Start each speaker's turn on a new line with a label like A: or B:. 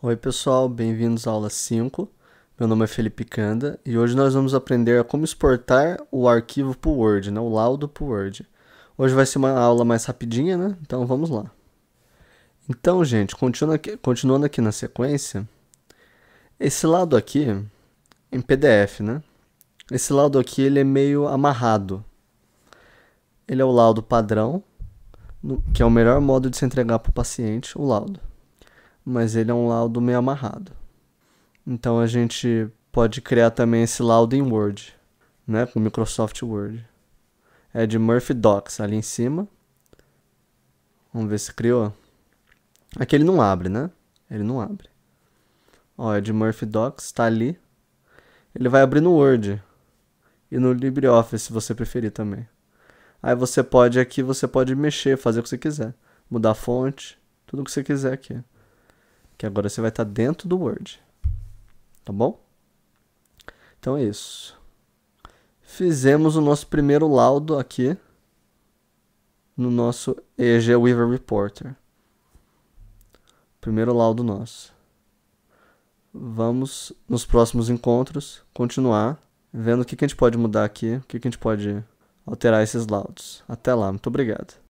A: Oi, pessoal, bem-vindos à aula 5. Meu nome é Felipe Canda e hoje nós vamos aprender a como exportar o arquivo para o Word, né? o laudo para o Word. Hoje vai ser uma aula mais rapidinha, né? Então vamos lá. Então, gente, continuando aqui, continuando aqui na sequência, esse lado aqui, em PDF, né? Esse laudo aqui ele é meio amarrado. Ele é o laudo padrão, que é o melhor modo de se entregar para o paciente, o laudo mas ele é um laudo meio amarrado. Então a gente pode criar também esse laudo em Word, né, com Microsoft Word. É de Murphy Docs ali em cima. Vamos ver se criou. Aqui é ele não abre, né? Ele não abre. Ó, é de Murphy Docs, está ali. Ele vai abrir no Word e no LibreOffice, se você preferir também. Aí você pode aqui, você pode mexer, fazer o que você quiser. Mudar a fonte, tudo o que você quiser aqui que agora você vai estar dentro do Word. Tá bom? Então é isso. Fizemos o nosso primeiro laudo aqui no nosso EG Weaver Reporter. Primeiro laudo nosso. Vamos, nos próximos encontros, continuar vendo o que, que a gente pode mudar aqui, o que, que a gente pode alterar esses laudos. Até lá, muito obrigado.